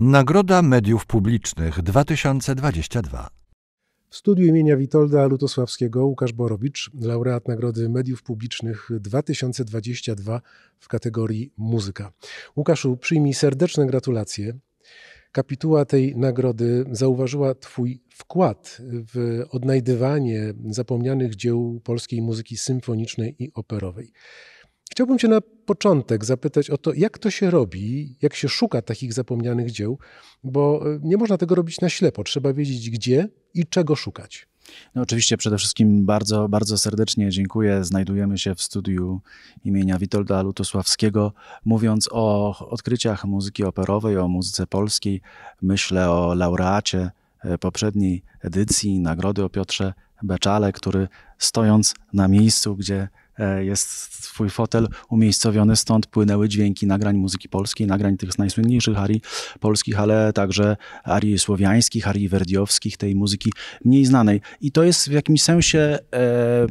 Nagroda Mediów Publicznych 2022. W studiu imienia Witolda Lutosławskiego Łukasz Borowicz, laureat Nagrody Mediów Publicznych 2022 w kategorii Muzyka. Łukaszu, przyjmij serdeczne gratulacje. Kapituła tej nagrody zauważyła Twój wkład w odnajdywanie zapomnianych dzieł polskiej muzyki symfonicznej i operowej. Chciałbym Cię na początek zapytać o to, jak to się robi, jak się szuka takich zapomnianych dzieł, bo e, nie można tego robić na ślepo. Trzeba wiedzieć, gdzie i czego szukać. No oczywiście przede wszystkim bardzo, bardzo serdecznie dziękuję. Znajdujemy się w studiu imienia Witolda Lutosławskiego. Mówiąc o odkryciach muzyki operowej, o muzyce polskiej, myślę o laureacie e, poprzedniej edycji Nagrody o Piotrze Beczale, który stojąc na miejscu, gdzie E, jest swój fotel umiejscowiony, stąd płynęły dźwięki nagrań muzyki polskiej, nagrań tych najsłynniejszych arii polskich, ale także arii słowiańskich, arii werdiowskich, tej muzyki mniej znanej. I to jest w jakimś sensie e,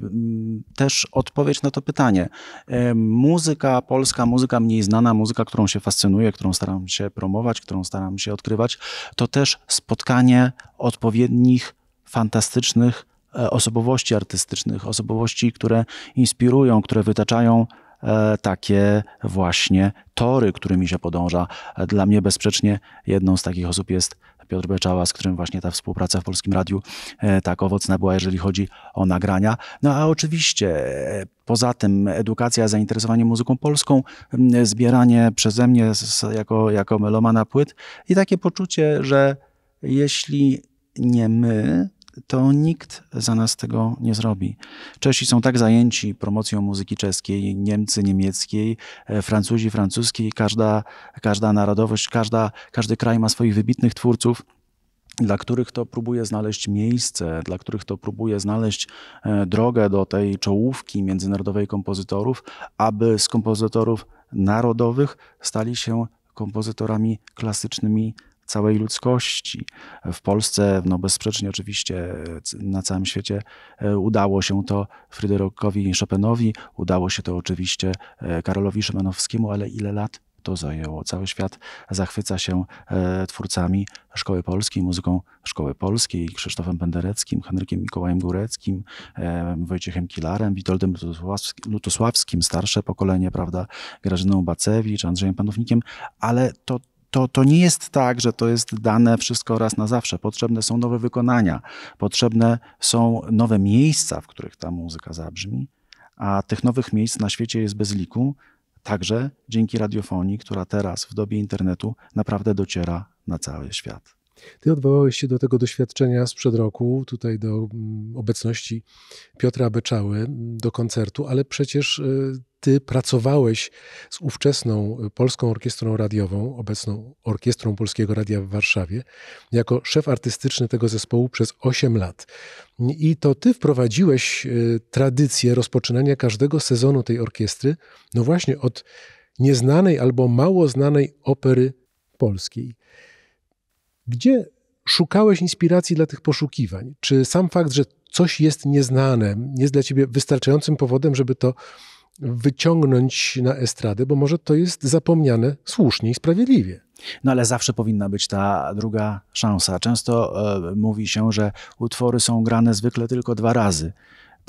też odpowiedź na to pytanie. E, muzyka polska, muzyka mniej znana, muzyka, którą się fascynuje, którą staram się promować, którą staram się odkrywać, to też spotkanie odpowiednich, fantastycznych, E, osobowości artystycznych, osobowości, które inspirują, które wytaczają e, takie właśnie tory, którymi się podąża. E, dla mnie bezsprzecznie jedną z takich osób jest Piotr Beczała, z którym właśnie ta współpraca w Polskim Radiu tak owocna była, jeżeli chodzi o nagrania. No a oczywiście poza tym edukacja, zainteresowanie muzyką polską, zbieranie przeze mnie jako, jako melomana płyt i takie poczucie, że jeśli nie my, to nikt za nas tego nie zrobi. Czesi są tak zajęci promocją muzyki czeskiej, Niemcy niemieckiej, e, Francuzi francuskiej, każda, każda narodowość, każda, każdy kraj ma swoich wybitnych twórców dla których to próbuje znaleźć miejsce, dla których to próbuje znaleźć e, drogę do tej czołówki międzynarodowej kompozytorów, aby z kompozytorów narodowych stali się kompozytorami klasycznymi całej ludzkości. W Polsce, no bezsprzecznie oczywiście na całym świecie e, udało się to Fryderykowi Chopinowi, udało się to oczywiście e, Karolowi Szymanowskiemu, ale ile lat to zajęło. Cały świat zachwyca się e, twórcami Szkoły Polskiej, muzyką Szkoły Polskiej, Krzysztofem Pendereckim, Henrykiem Mikołajem Góreckim, Wojciechem Kilarem, Witoldem Lutosławskim, starsze pokolenie, prawda, Grażyną Bacewicz, Andrzejem Panownikiem, ale to to, to nie jest tak, że to jest dane wszystko raz na zawsze. Potrzebne są nowe wykonania, potrzebne są nowe miejsca, w których ta muzyka zabrzmi, a tych nowych miejsc na świecie jest bez liku, także dzięki radiofonii, która teraz w dobie internetu naprawdę dociera na cały świat. Ty odwołałeś się do tego doświadczenia sprzed roku, tutaj do mm, obecności Piotra Beczały, mm, do koncertu, ale przecież y, ty pracowałeś z ówczesną y, Polską Orkiestrą Radiową, obecną Orkiestrą Polskiego Radia w Warszawie, jako szef artystyczny tego zespołu przez 8 lat. I to ty wprowadziłeś y, tradycję rozpoczynania każdego sezonu tej orkiestry, no właśnie od nieznanej albo mało znanej opery polskiej. Gdzie szukałeś inspiracji dla tych poszukiwań? Czy sam fakt, że coś jest nieznane, jest dla ciebie wystarczającym powodem, żeby to wyciągnąć na estradę, bo może to jest zapomniane słusznie i sprawiedliwie. No ale zawsze powinna być ta druga szansa. Często e, mówi się, że utwory są grane zwykle tylko dwa razy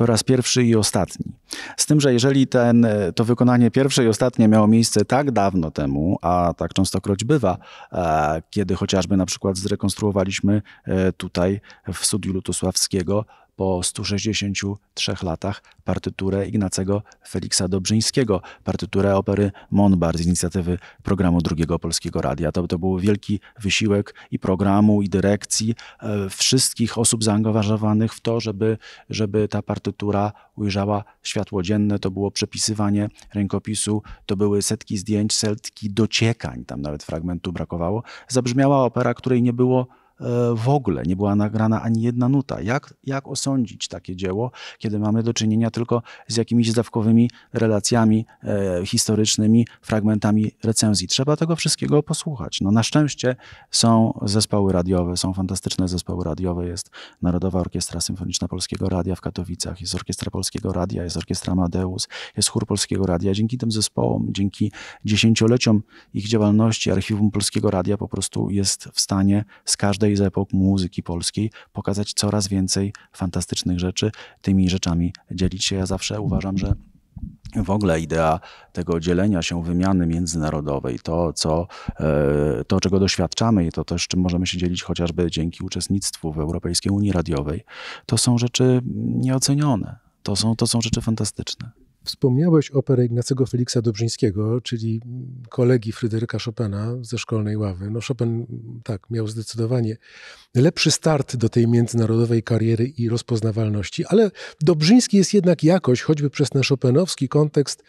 po raz pierwszy i ostatni. Z tym, że jeżeli ten, e, to wykonanie pierwsze i ostatnie miało miejsce tak dawno temu, a tak częstokroć bywa, e, kiedy chociażby na przykład zrekonstruowaliśmy e, tutaj w studiu Lutosławskiego po 163 latach partyturę Ignacego Feliksa Dobrzyńskiego, partyturę opery Monbar z inicjatywy programu Drugiego Polskiego Radia. To, to był wielki wysiłek i programu, i dyrekcji, e, wszystkich osób zaangażowanych w to, żeby, żeby ta partytura ujrzała światło dzienne. To było przepisywanie rękopisu, to były setki zdjęć, setki dociekań, tam nawet fragmentu brakowało. Zabrzmiała opera, której nie było E, w ogóle, nie była nagrana ani jedna nuta. Jak, jak osądzić takie dzieło, kiedy mamy do czynienia tylko z jakimiś zdawkowymi relacjami e, historycznymi, fragmentami recenzji? Trzeba tego wszystkiego posłuchać. No, na szczęście są zespoły radiowe, są fantastyczne zespoły radiowe. Jest Narodowa Orkiestra Symfoniczna Polskiego Radia w Katowicach, jest Orkiestra Polskiego Radia, jest Orkiestra Amadeus, jest Chór Polskiego Radia. Dzięki tym zespołom, dzięki dziesięcioleciom ich działalności, Archiwum Polskiego Radia po prostu jest w stanie z każdej każdej z epok muzyki polskiej pokazać coraz więcej fantastycznych rzeczy, tymi rzeczami dzielić się. Ja zawsze uważam, że w ogóle idea tego dzielenia się wymiany międzynarodowej, to, co, e, to czego doświadczamy i to też, czym możemy się dzielić chociażby dzięki uczestnictwu w Europejskiej Unii Radiowej, to są rzeczy mm, nieocenione. To są, to są rzeczy fantastyczne. Wspomniałeś operę Ignacego Feliksa Dobrzyńskiego, czyli kolegi Fryderyka Chopina ze szkolnej ławy. No Chopin, tak, miał zdecydowanie lepszy start do tej międzynarodowej kariery i rozpoznawalności, ale Dobrzyński jest jednak jakoś, choćby przez ten chopinowski kontekst,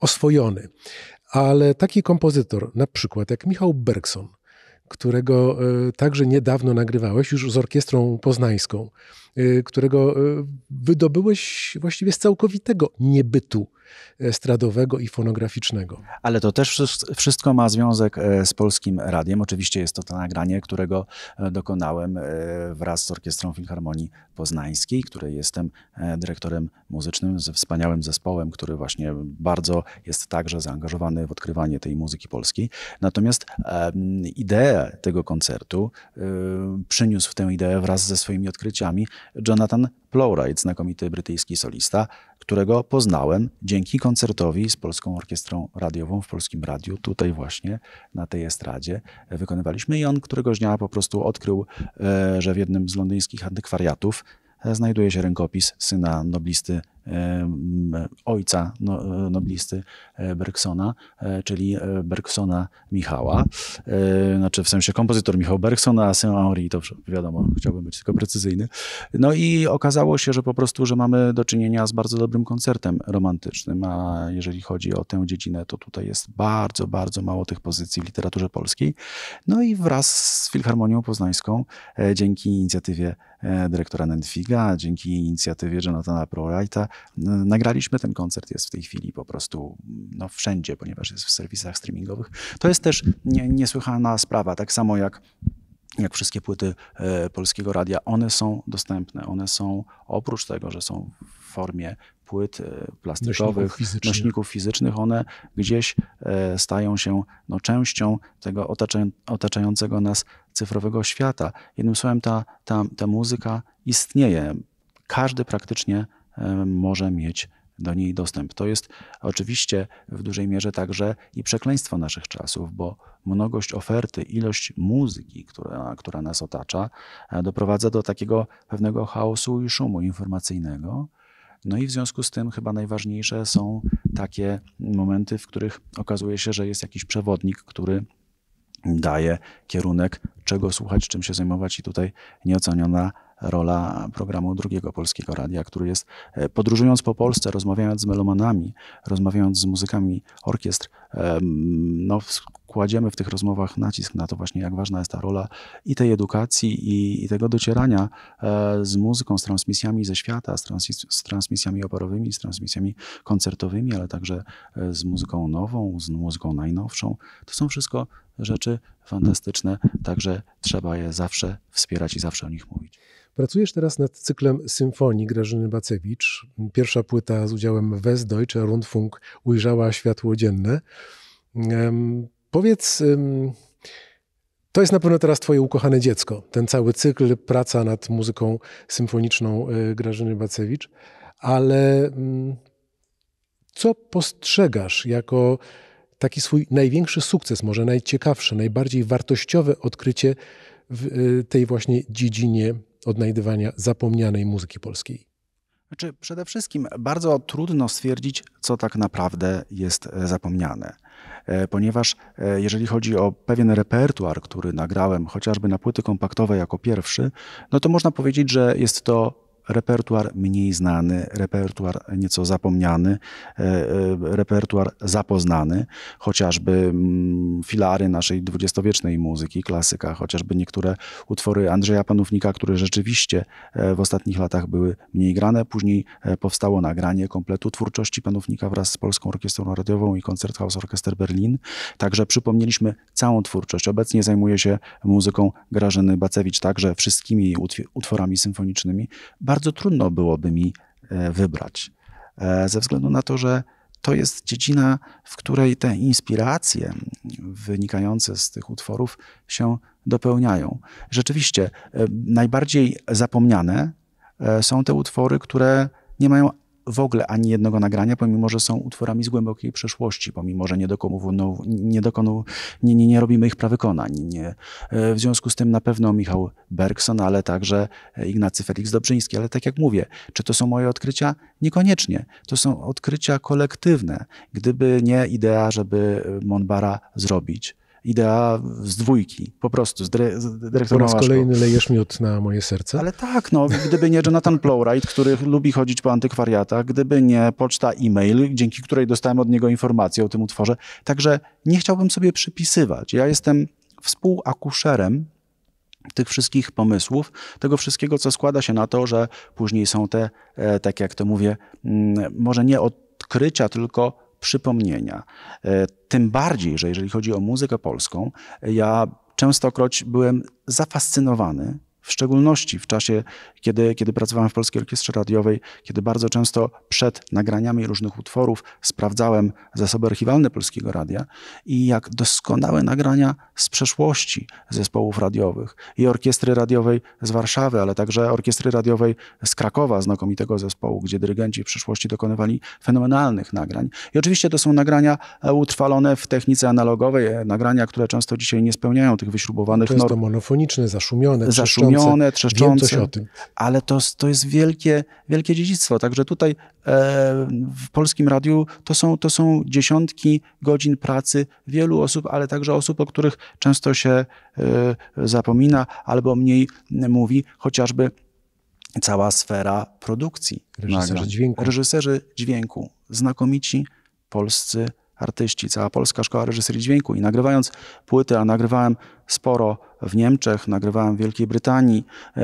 oswojony. Ale taki kompozytor, na przykład jak Michał Bergson, którego e, także niedawno nagrywałeś już z orkiestrą poznańską, Y, którego y, wydobyłeś właściwie z całkowitego niebytu stradowego i fonograficznego. Ale to też wszystko ma związek e, z Polskim Radiem. Oczywiście jest to to nagranie, którego e, dokonałem e, wraz z Orkiestrą Filharmonii Poznańskiej, której jestem dyrektorem muzycznym, ze wspaniałym zespołem, który właśnie bardzo jest także zaangażowany w odkrywanie tej muzyki polskiej. Natomiast ideę tego koncertu y, przyniósł w tę ideę wraz ze swoimi odkryciami Jonathan Plowright, znakomity brytyjski solista, którego poznałem dzięki koncertowi z Polską Orkiestrą Radiową w Polskim Radiu, tutaj właśnie na tej estradzie wykonywaliśmy i on któregoś dnia po prostu odkrył, e, że w jednym z londyńskich antykwariatów znajduje się rękopis syna noblisty ojca no, noblisty e, Bergsona, e, czyli e, Bergsona Michała, znaczy w sensie kompozytor Michał Bergson, a Saint-Henri, to wiadomo, chciałbym być tylko precyzyjny. No i okazało się, że po prostu, że mamy do czynienia z bardzo dobrym koncertem romantycznym, a jeżeli chodzi o tę dziedzinę, to tutaj jest bardzo, bardzo mało tych pozycji w literaturze polskiej. No i wraz z Filharmonią Poznańską, dzięki inicjatywie E, dyrektora Nentwiga, dzięki inicjatywie Jonathana Prowrighta. Nagraliśmy ten koncert, jest w tej chwili po prostu no, wszędzie, ponieważ jest w serwisach streamingowych. To jest też nie, niesłychana sprawa, tak samo jak jak wszystkie płyty e, Polskiego Radia, one są dostępne. One są, oprócz tego, że są w formie płyt e, plastikowych, nośników fizycznych. nośników fizycznych, one gdzieś e, stają się no, częścią tego otaczającego nas cyfrowego świata. Jednym słowem, ta, ta, ta muzyka istnieje. Każdy praktycznie e, może mieć do niej dostęp. To jest oczywiście w dużej mierze także i przekleństwo naszych czasów, bo mnogość oferty, ilość muzyki, która, która nas otacza, doprowadza do takiego pewnego chaosu i szumu informacyjnego, no i w związku z tym chyba najważniejsze są takie momenty, w których okazuje się, że jest jakiś przewodnik, który daje kierunek, czego słuchać, czym się zajmować, i tutaj nieoceniona rola programu Drugiego Polskiego Radia, który jest e, podróżując po Polsce, rozmawiając z melomanami, rozmawiając z muzykami orkiestr, e, no, kładziemy w tych rozmowach nacisk na to właśnie, jak ważna jest ta rola i tej edukacji, i, i tego docierania e, z muzyką, z transmisjami ze świata, z, trans, z, transmisjami operowymi, z transmisjami koncertowymi, ale także e, z muzyką nową, z muzyką najnowszą. To są wszystko rzeczy fantastyczne, także trzeba je zawsze wspierać i zawsze o nich mówić. Pracujesz teraz nad cyklem symfonii Grażyny Bacewicz. Pierwsza płyta z udziałem Westdeutsche Rundfunk ujrzała światło dzienne. Powiedz, to jest na pewno teraz Twoje ukochane dziecko, ten cały cykl, praca nad muzyką symfoniczną y, Grażyny Bacewicz, ale co postrzegasz jako taki swój największy sukces, może najciekawsze, najbardziej wartościowe odkrycie w y, tej właśnie dziedzinie odnajdywania zapomnianej muzyki polskiej? Znaczy, przede wszystkim bardzo trudno stwierdzić, co tak naprawdę jest e, zapomniane. E, ponieważ e, jeżeli chodzi o pewien repertuar, który nagrałem chociażby na płyty kompaktowe jako pierwszy, no to można powiedzieć, że jest to repertuar mniej znany, repertuar nieco zapomniany, e, e, repertuar zapoznany, chociażby mm, filary naszej dwudziestowiecznej muzyki, klasyka, chociażby niektóre utwory Andrzeja Panównika, które rzeczywiście e, w ostatnich latach były mniej grane. Później powstało nagranie kompletu twórczości Panównika wraz z Polską Orkiestrą Radiową i Koncerthaus Orchester Berlin. Także przypomnieliśmy całą twórczość. Obecnie zajmuje się muzyką Grażyny Bacewicz także wszystkimi utworami symfonicznymi. Bardzo bardzo trudno byłoby mi e, wybrać. E, ze względu na to, że to jest dziedzina, w której te inspiracje wynikające z tych utworów się dopełniają. Rzeczywiście, e, najbardziej zapomniane są te utwory, które nie mają w ogóle ani jednego nagrania, pomimo że są utworami z głębokiej przeszłości, pomimo że nie, no, nie, dokonu, nie, nie, nie robimy ich prawykonań. Nie. E, w związku z tym na pewno Michał Bergson, ale także Ignacy Felix Dobrzyński. Ale tak jak mówię, czy to są moje odkrycia? Niekoniecznie. To są odkrycia kolektywne. Gdyby nie idea, żeby Monbara zrobić, idea z dwójki, po prostu, z, dyre, z dyrektorem Po raz kolejny lejesz miód na moje serce. Ale tak, no, gdyby nie Jonathan Plowright, który lubi chodzić po antykwariatach, gdyby nie poczta e-mail, dzięki której dostałem od niego informację o tym utworze. Także nie chciałbym sobie przypisywać. Ja jestem współakuszerem tych wszystkich pomysłów, tego wszystkiego, co składa się na to, że później są te, e, tak jak to mówię, mm, może nie odkrycia, tylko przypomnienia. E, tym bardziej, że jeżeli chodzi o muzykę polską, ja częstokroć byłem zafascynowany w szczególności w czasie, kiedy, kiedy pracowałem w Polskiej Orkiestrze Radiowej, kiedy bardzo często przed nagraniami różnych utworów sprawdzałem zasoby archiwalne Polskiego Radia i jak doskonałe nagrania z przeszłości zespołów radiowych i orkiestry radiowej z Warszawy, ale także orkiestry radiowej z Krakowa, znakomitego zespołu, gdzie dyrygenci w przeszłości dokonywali fenomenalnych nagrań. I oczywiście to są nagrania e, utrwalone w technice analogowej, e, nagrania, które często dzisiaj nie spełniają tych wyśrubowanych norm. Często monofoniczne, zaszumione, zaszumione Zmienione, trzeszczące. Wiem coś o tym. Ale to, to jest wielkie, wielkie dziedzictwo. Także tutaj e, w polskim radiu to są, to są dziesiątki godzin pracy wielu osób, ale także osób, o których często się e, zapomina albo mniej mówi, chociażby cała sfera produkcji. Reżyserzy dźwięku. Reżyserzy dźwięku. Znakomici polscy artyści, cała Polska Szkoła Reżyserii Dźwięku. I nagrywając płyty, a nagrywałem sporo w Niemczech, nagrywałem w Wielkiej Brytanii, e,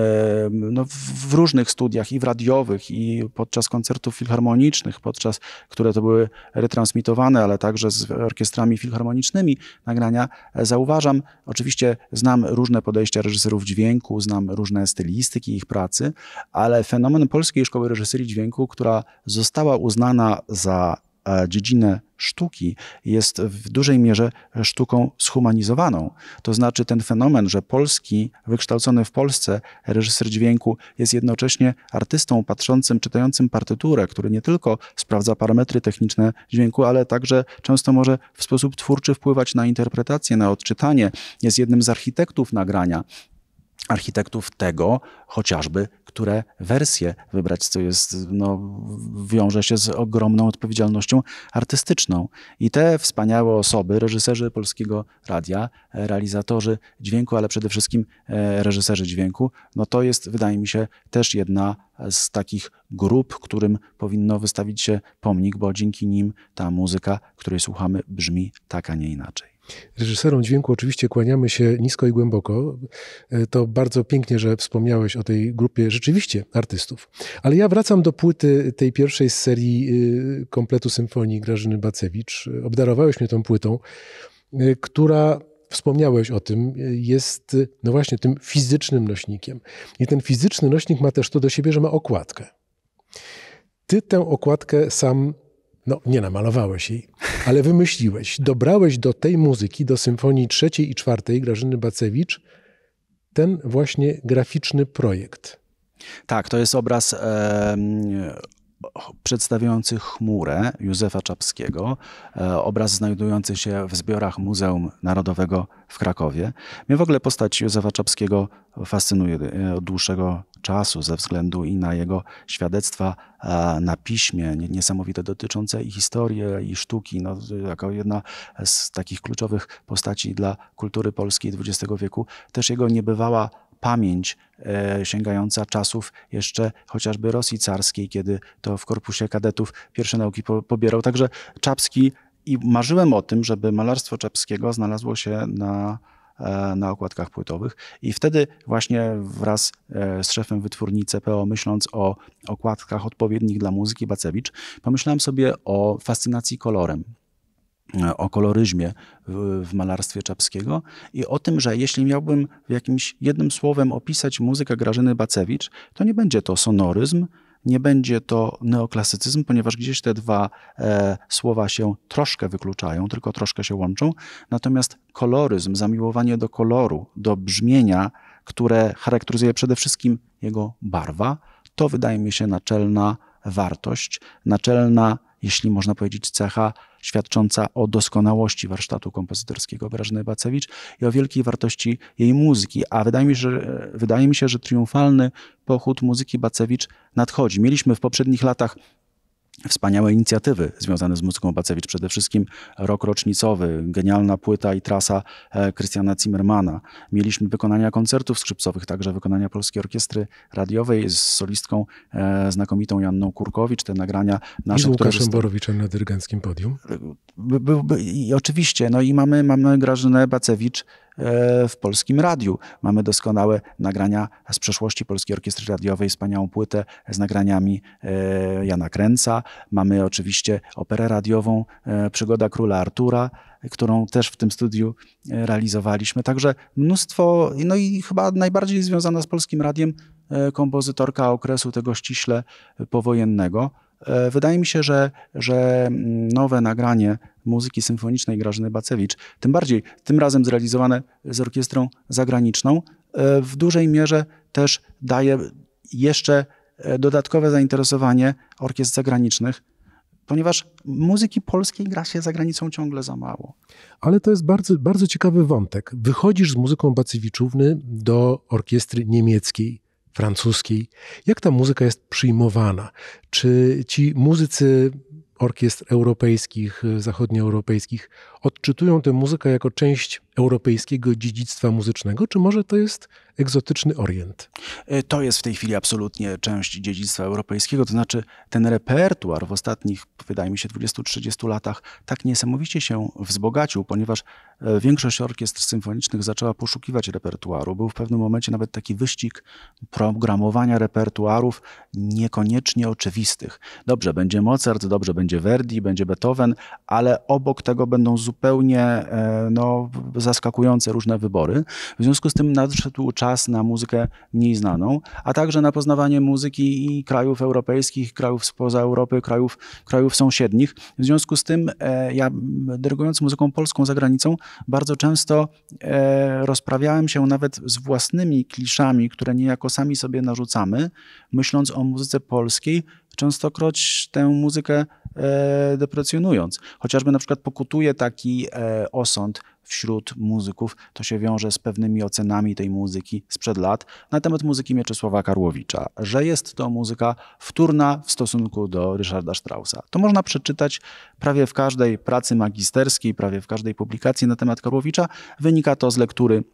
no w różnych studiach i w radiowych, i podczas koncertów filharmonicznych, podczas, które to były retransmitowane, ale także z orkiestrami filharmonicznymi nagrania, e, zauważam, oczywiście znam różne podejścia reżyserów dźwięku, znam różne stylistyki ich pracy, ale fenomen Polskiej Szkoły Reżyserii Dźwięku, która została uznana za e, dziedzinę sztuki jest w dużej mierze sztuką zhumanizowaną. To znaczy ten fenomen, że polski, wykształcony w Polsce reżyser dźwięku jest jednocześnie artystą patrzącym, czytającym partyturę, który nie tylko sprawdza parametry techniczne dźwięku, ale także często może w sposób twórczy wpływać na interpretację, na odczytanie. Jest jednym z architektów nagrania, architektów tego chociażby które wersje wybrać, co jest, no, wiąże się z ogromną odpowiedzialnością artystyczną. I te wspaniałe osoby, reżyserzy polskiego radia, realizatorzy dźwięku, ale przede wszystkim e, reżyserzy dźwięku, no to jest, wydaje mi się, też jedna z takich grup, którym powinno wystawić się pomnik, bo dzięki nim ta muzyka, której słuchamy, brzmi tak, a nie inaczej. Reżyserom dźwięku oczywiście kłaniamy się nisko i głęboko. E, to bardzo pięknie, że wspomniałeś o tej grupie rzeczywiście artystów. Ale ja wracam do płyty tej pierwszej z serii y, kompletu symfonii Grażyny Bacewicz. Obdarowałeś mnie tą płytą, y, która wspomniałeś o tym, y, jest no właśnie tym fizycznym nośnikiem. I ten fizyczny nośnik ma też to do siebie, że ma okładkę. Ty tę okładkę sam, no nie namalowałeś jej, ale wymyśliłeś, dobrałeś do tej muzyki, do symfonii trzeciej i czwartej Grażyny Bacewicz, ten właśnie graficzny projekt. Tak, to jest obraz e, przedstawiający chmurę Józefa Czapskiego, e, obraz znajdujący się w zbiorach Muzeum Narodowego w Krakowie. Mnie w ogóle postać Józefa Czapskiego fascynuje e, od dłuższego czasu ze względu i na jego świadectwa na piśmie, niesamowite dotyczące i historii, i sztuki, no, jako jedna z takich kluczowych postaci dla kultury polskiej XX wieku. Też jego niebywała pamięć e, sięgająca czasów jeszcze chociażby Rosji carskiej, kiedy to w korpusie kadetów pierwsze nauki po, pobierał. Także Czapski i marzyłem o tym, żeby malarstwo Czapskiego znalazło się na e, na okładkach płytowych. I wtedy właśnie wraz e, z szefem wytwórni CPO, myśląc o okładkach odpowiednich dla muzyki Bacewicz, pomyślałem sobie o fascynacji kolorem. E, o koloryzmie w, w, malarstwie Czapskiego i o tym, że jeśli miałbym jakimś jednym słowem opisać muzykę Grażyny Bacewicz, to nie będzie to sonoryzm, nie będzie to neoklasycyzm, ponieważ gdzieś te dwa e, słowa się troszkę wykluczają, tylko troszkę się łączą. Natomiast koloryzm, zamiłowanie do koloru, do brzmienia, które charakteryzuje przede wszystkim jego barwa, to wydaje mi się naczelna wartość, naczelna jeśli można powiedzieć, cecha świadcząca o doskonałości warsztatu kompozytorskiego Grażyny Bacewicz i o wielkiej wartości jej muzyki. A wydaje mi, że, wydaje mi się, że triumfalny pochód muzyki Bacewicz nadchodzi. Mieliśmy w poprzednich latach Wspaniałe inicjatywy związane z muzyką Bacewicz, przede wszystkim rok rocznicowy, genialna płyta i trasa Krystiana e, Zimmermana. Mieliśmy wykonania koncertów skrzypcowych, także wykonania Polskiej Orkiestry Radiowej z solistką e, znakomitą Janną Kurkowicz, te nagrania nasze. I Łukaszem Borowiczem na dyrygenckim podium. E, by, by, by, I oczywiście, no i mamy, mamy Grażynę Bacewicz, E, w polskim radiu. Mamy doskonałe nagrania z przeszłości Polskiej Orkiestry Radiowej, wspaniałą płytę z nagraniami e, Jana Kręca. Mamy oczywiście operę radiową e, Przygoda Króla Artura, którą też w tym studiu realizowaliśmy. Także mnóstwo, no i chyba najbardziej związana z Polskim Radiem kompozytorka okresu tego ściśle powojennego. Wydaje mi się, że, że mm, nowe nagranie muzyki symfonicznej Grażyny Bacewicz. Tym bardziej, tym razem zrealizowane z orkiestrą zagraniczną, e, w dużej mierze też daje jeszcze e, dodatkowe zainteresowanie orkiestr zagranicznych, ponieważ muzyki polskiej gra się za granicą ciągle za mało. Ale to jest bardzo, bardzo ciekawy wątek. Wychodzisz z muzyką Bacewiczówny do orkiestry niemieckiej, francuskiej. Jak ta muzyka jest przyjmowana? Czy ci muzycy orkiestr europejskich, y, zachodnioeuropejskich, odczytują tę muzykę jako część europejskiego dziedzictwa muzycznego, czy może to jest egzotyczny orient? E, to jest w tej chwili absolutnie część dziedzictwa europejskiego, to znaczy ten repertuar w ostatnich, wydaje mi się, 20-30 latach tak niesamowicie się wzbogacił, ponieważ e, większość orkiestr symfonicznych zaczęła poszukiwać repertuaru. Był w pewnym momencie nawet taki wyścig programowania repertuarów niekoniecznie oczywistych. Dobrze, będzie Mozart, dobrze będzie Verdi, będzie Beethoven, ale obok tego będą zupełnie e, no, zaskakujące różne wybory. W związku z tym nadszedł czas na muzykę mniej znaną, a także na poznawanie muzyki i krajów europejskich, krajów spoza Europy, krajów, krajów sąsiednich. W związku z tym e, ja dyrygując muzyką polską za granicą bardzo często e, rozprawiałem się nawet z własnymi kliszami, które niejako sami sobie narzucamy, myśląc o muzyce polskiej, częstokroć tę muzykę e, deprecjonując. Chociażby na przykład pokutuje taki e, osąd wśród muzyków, to się wiąże z pewnymi ocenami tej muzyki sprzed lat na temat muzyki Mieczysława Karłowicza, że jest to muzyka wtórna w stosunku do Ryszarda Straussa. To można przeczytać prawie w każdej pracy magisterskiej, prawie w każdej publikacji na temat Karłowicza. Wynika to z lektury.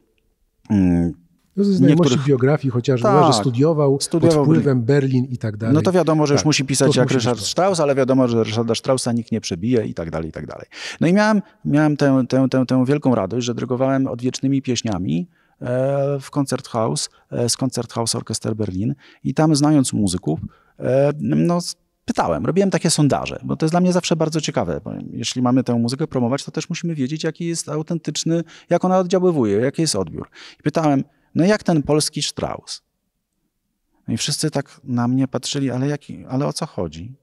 Hmm, no ze znajomości niektórych... biografii chociażby, no, tak, że studiował, studiował pod wpływem Berlin i tak dalej. No to wiadomo, że tak, już musi pisać jak musi Ryszard Strauss, ale wiadomo, że Ryszarda Straussa nikt nie przebije i tak dalej, i tak dalej. No i miałem, miałem tę, tę, tę, tę wielką radość, że drogowałem odwiecznymi pieśniami, e, w Concert House, e, z Concert House Orchester Berlin i tam znając muzyków, e, no pytałem, robiłem takie sondaże, bo to jest dla mnie zawsze bardzo ciekawe, bo jeśli mamy tę muzykę promować, to też musimy wiedzieć, jaki jest autentyczny, jak ona oddziaływuje, jaki jest odbiór. I pytałem, no jak ten polski Strauss. No i wszyscy tak na mnie patrzyli, ale, jaki, ale o co chodzi?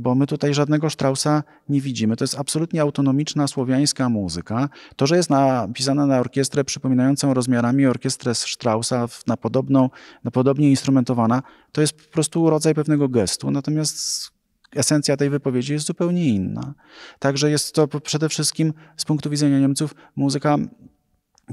Bo my tutaj żadnego Strausa nie widzimy. To jest absolutnie autonomiczna słowiańska muzyka. To, że jest napisana na orkiestrę przypominającą rozmiarami orkiestrę Straussa, na, podobną, na podobnie instrumentowana, to jest po prostu rodzaj pewnego gestu. Natomiast esencja tej wypowiedzi jest zupełnie inna. Także jest to przede wszystkim z punktu widzenia Niemców muzyka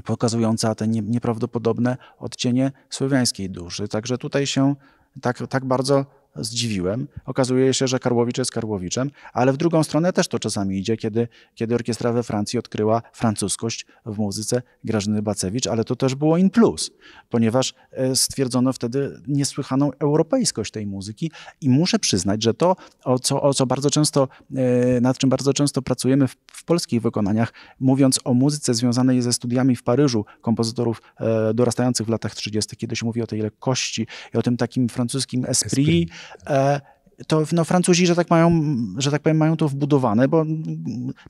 pokazująca te nieprawdopodobne odcienie słowiańskiej duszy. Także tutaj się tak, tak bardzo zdziwiłem. Okazuje się, że Karłowicz jest Karłowiczem, ale w drugą stronę też to czasami idzie, kiedy, kiedy orkiestra we Francji odkryła francuskość w muzyce Grażyny Bacewicz, ale to też było in plus, ponieważ e, stwierdzono wtedy niesłychaną europejskość tej muzyki i muszę przyznać, że to, o co, o co bardzo często, e, nad czym bardzo często pracujemy w, w polskich wykonaniach, mówiąc o muzyce związanej ze studiami w Paryżu kompozytorów e, dorastających w latach 30., kiedy się mówi o tej lekkości i o tym takim francuskim esprit, esprit E, to no, Francuzi, że tak, mają, że tak powiem, mają to wbudowane, bo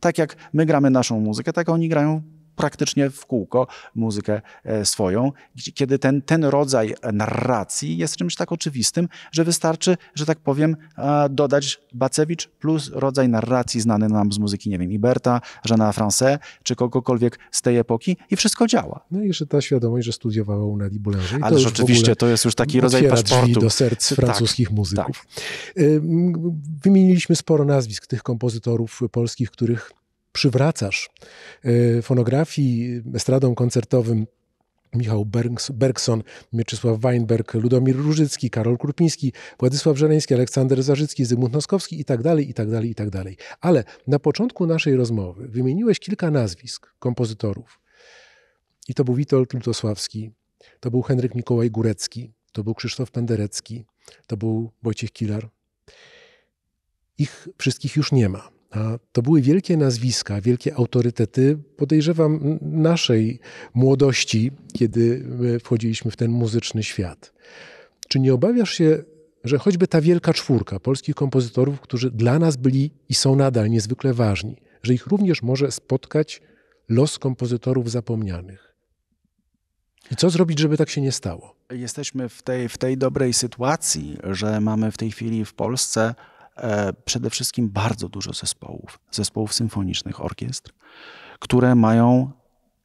tak jak my gramy naszą muzykę, tak oni grają praktycznie w kółko muzykę e, swoją, kiedy ten, ten rodzaj narracji jest czymś tak oczywistym, że wystarczy, że tak powiem, dodać Bacewicz plus rodzaj narracji znany nam z muzyki, nie wiem, Iberta, Jeana France, czy kogokolwiek z tej epoki i wszystko działa. No i jeszcze ta świadomość, że studiowała u Nadi Boulanger. Ale oczywiście, to jest już taki rodzaj paszportu. do serc tak, francuskich tak, muzyków. Tak. Wymieniliśmy sporo nazwisk tych kompozytorów polskich, których przywracasz e, fonografii, estradom koncertowym Michał Bergson, Mieczysław Weinberg, Ludomir Różycki, Karol Krupiński, Władysław Żeleński, Aleksander Zarzycki, Zygmunt Noskowski i tak dalej, i tak dalej, i tak dalej. Ale na początku naszej rozmowy wymieniłeś kilka nazwisk kompozytorów. I to był Witold Lutosławski, to był Henryk Mikołaj Górecki, to był Krzysztof Penderecki, to był Wojciech Kilar. Ich wszystkich już nie ma. A to były wielkie nazwiska, wielkie autorytety, podejrzewam, naszej młodości, kiedy e, wchodziliśmy w ten muzyczny świat. Czy nie obawiasz się, że choćby ta wielka czwórka polskich kompozytorów, którzy dla nas byli i są nadal niezwykle ważni, że ich również może spotkać los kompozytorów zapomnianych? I co zrobić, żeby tak się nie stało? Jesteśmy w tej, w tej dobrej sytuacji, że mamy w tej chwili w Polsce E, przede wszystkim bardzo dużo zespołów, zespołów symfonicznych, orkiestr, które mają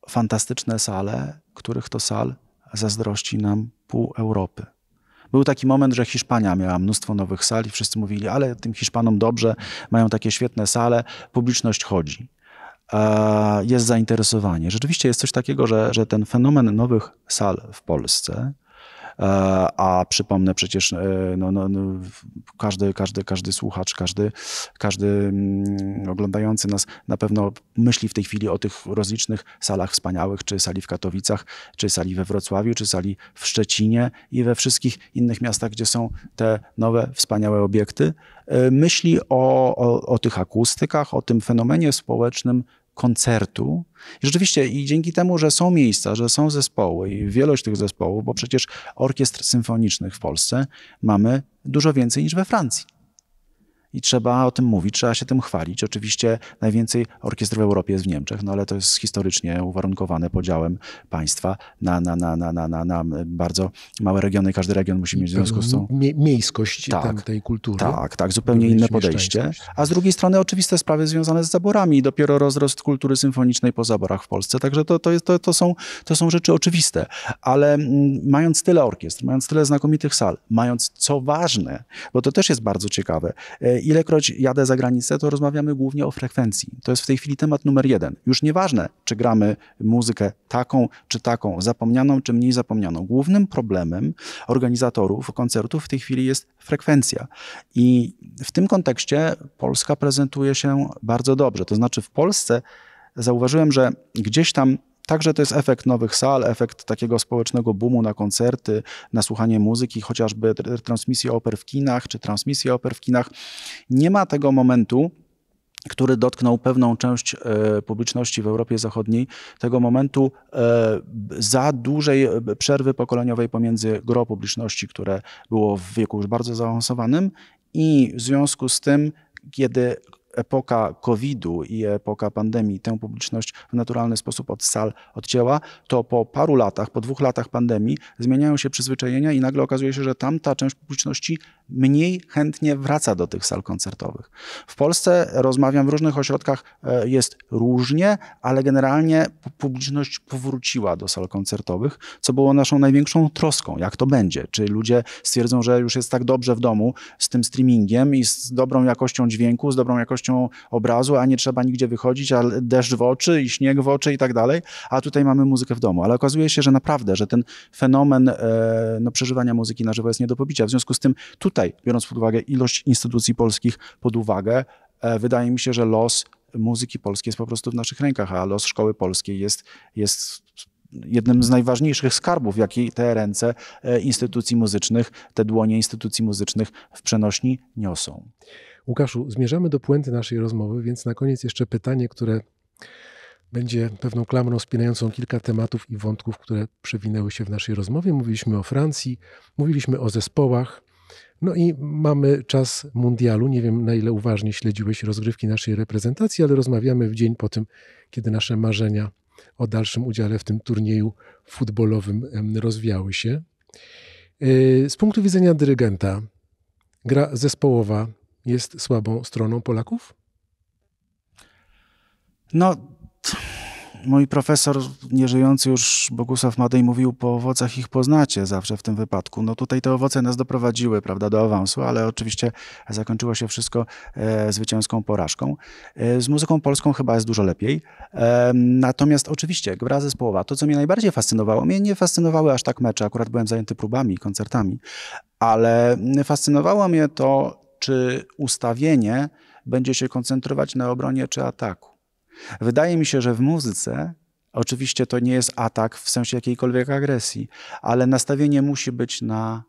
fantastyczne sale, których to sal zazdrości nam pół Europy. Był taki moment, że Hiszpania miała mnóstwo nowych sal i wszyscy mówili, ale tym Hiszpanom dobrze, mają takie świetne sale, publiczność chodzi. E, jest zainteresowanie. Rzeczywiście jest coś takiego, że, że ten fenomen nowych sal w Polsce E, a przypomnę przecież, e, no, no, no, każdy, każdy, każdy słuchacz, każdy, każdy mm, oglądający nas na pewno myśli w tej chwili o tych rozlicznych salach wspaniałych, czy sali w Katowicach, czy sali we Wrocławiu, czy sali w Szczecinie i we wszystkich innych miastach, gdzie są te nowe, wspaniałe obiekty. E, myśli o, o, o tych akustykach, o tym fenomenie społecznym, koncertu. I rzeczywiście, i dzięki temu, że są miejsca, że są zespoły i wielość tych zespołów, bo przecież orkiestr symfonicznych w Polsce mamy dużo więcej niż we Francji i trzeba o tym mówić, trzeba się tym chwalić. Oczywiście najwięcej orkiestr w Europie jest w Niemczech, no ale to jest historycznie uwarunkowane podziałem państwa na, na, na, na, na, na, na bardzo małe regiony. Każdy region musi mieć w związku z tą... Mie miejskość tak, tej kultury. Tak, tak, zupełnie inne podejście. A z drugiej strony oczywiste sprawy związane z zaborami i dopiero rozrost kultury symfonicznej po zaborach w Polsce. Także to, to, jest, to, to, są, to są rzeczy oczywiste. Ale mm, mając tyle orkiestr, mając tyle znakomitych sal, mając, co ważne, bo to też jest bardzo ciekawe, e, Ilekroć jadę za granicę, to rozmawiamy głównie o frekwencji. To jest w tej chwili temat numer jeden. Już nieważne, czy gramy muzykę taką czy taką, zapomnianą czy mniej zapomnianą. Głównym problemem organizatorów koncertów w tej chwili jest frekwencja. I w tym kontekście Polska prezentuje się bardzo dobrze. To znaczy w Polsce zauważyłem, że gdzieś tam Także to jest efekt nowych sal, efekt takiego społecznego boomu na koncerty, na słuchanie muzyki, chociażby transmisji oper w kinach czy transmisji oper w kinach. Nie ma tego momentu, który dotknął pewną część e, publiczności w Europie Zachodniej, tego momentu e, za dużej e, przerwy pokoleniowej pomiędzy gro publiczności, które było w wieku już bardzo zaawansowanym i w związku z tym, kiedy epoka COVID-u i epoka pandemii tę publiczność w naturalny sposób od sal odcięła, to po paru latach, po dwóch latach pandemii zmieniają się przyzwyczajenia i nagle okazuje się, że tamta część publiczności mniej chętnie wraca do tych sal koncertowych. W Polsce rozmawiam w różnych ośrodkach, e, jest różnie, ale generalnie publiczność powróciła do sal koncertowych, co było naszą największą troską, jak to będzie. Czy ludzie stwierdzą, że już jest tak dobrze w domu z tym streamingiem i z dobrą jakością dźwięku, z dobrą jakością obrazu, a nie trzeba nigdzie wychodzić, a deszcz w oczy i śnieg w oczy i tak dalej, a tutaj mamy muzykę w domu. Ale okazuje się, że naprawdę, że ten fenomen e, no, przeżywania muzyki na żywo jest nie do pobicia. W związku z tym tutaj tutaj, biorąc pod uwagę ilość instytucji polskich, pod uwagę, e, wydaje mi się, że los muzyki polskiej jest po prostu w naszych rękach, a los szkoły polskiej jest, jest jednym z najważniejszych skarbów, jaki te ręce e, instytucji muzycznych, te dłonie instytucji muzycznych w przenośni niosą. Łukaszu, zmierzamy do puenty naszej rozmowy, więc na koniec jeszcze pytanie, które będzie pewną klamrą spinającą kilka tematów i wątków, które przewinęły się w naszej rozmowie. Mówiliśmy o Francji, mówiliśmy o zespołach, no i mamy czas mundialu. Nie wiem, na ile uważnie śledziłeś rozgrywki naszej reprezentacji, ale rozmawiamy w dzień po tym, kiedy nasze marzenia o dalszym udziale w tym turnieju futbolowym rozwiały się. E, z punktu widzenia dyrygenta, gra zespołowa jest słabą stroną Polaków? No, Mój profesor, nieżyjący już Bogusław Madej, mówił, po owocach ich poznacie zawsze w tym wypadku. No tutaj te owoce nas doprowadziły, prawda, do awansu, ale oczywiście zakończyło się wszystko e, zwycięską porażką. E, z muzyką polską chyba jest dużo lepiej. E, natomiast oczywiście gra zespołowa, to co mnie najbardziej fascynowało, mnie nie fascynowały aż tak mecze, akurat byłem zajęty próbami, koncertami, ale fascynowało mnie to, czy ustawienie będzie się koncentrować na obronie czy ataku. Wydaje mi się, że w muzyce oczywiście to nie jest atak w sensie jakiejkolwiek agresji, ale nastawienie musi być na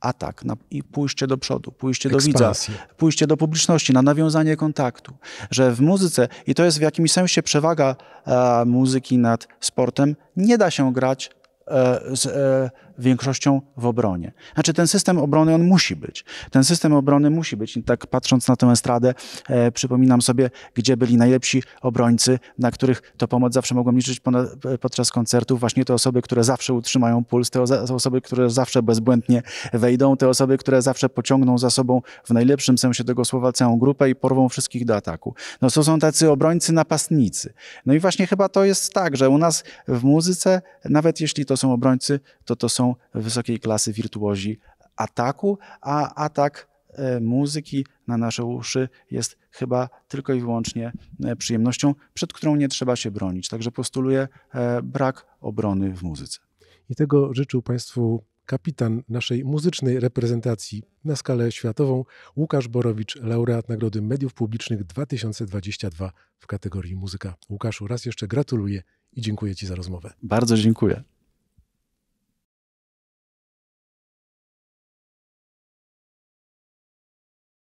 atak na, i pójście do przodu, pójście do Ekspansji. widza, pójście do publiczności, na nawiązanie kontaktu. Że w muzyce, i to jest w jakimś sensie przewaga e, muzyki nad sportem, nie da się grać e, z, e, większością w obronie. Znaczy ten system obrony, on musi być. Ten system obrony musi być. I tak patrząc na tę estradę, e, przypominam sobie, gdzie byli najlepsi obrońcy, na których to pomoc zawsze mogłem liczyć e, podczas koncertów. Właśnie te osoby, które zawsze utrzymają puls, te osoby, które zawsze bezbłędnie wejdą, te osoby, które zawsze pociągną za sobą w najlepszym sensie tego słowa całą grupę i porwą wszystkich do ataku. No to są tacy obrońcy napastnicy. No i właśnie chyba to jest tak, że u nas w muzyce, nawet jeśli to są obrońcy, to to są wysokiej klasy wirtuozi ataku, a atak e, muzyki na nasze uszy jest chyba tylko i wyłącznie e, przyjemnością, przed którą nie trzeba się bronić. Także postuluję e, brak obrony w muzyce. I tego życzył Państwu kapitan naszej muzycznej reprezentacji na skalę światową Łukasz Borowicz, laureat Nagrody Mediów Publicznych 2022 w kategorii muzyka. Łukaszu, raz jeszcze gratuluję i dziękuję Ci za rozmowę. Bardzo dziękuję.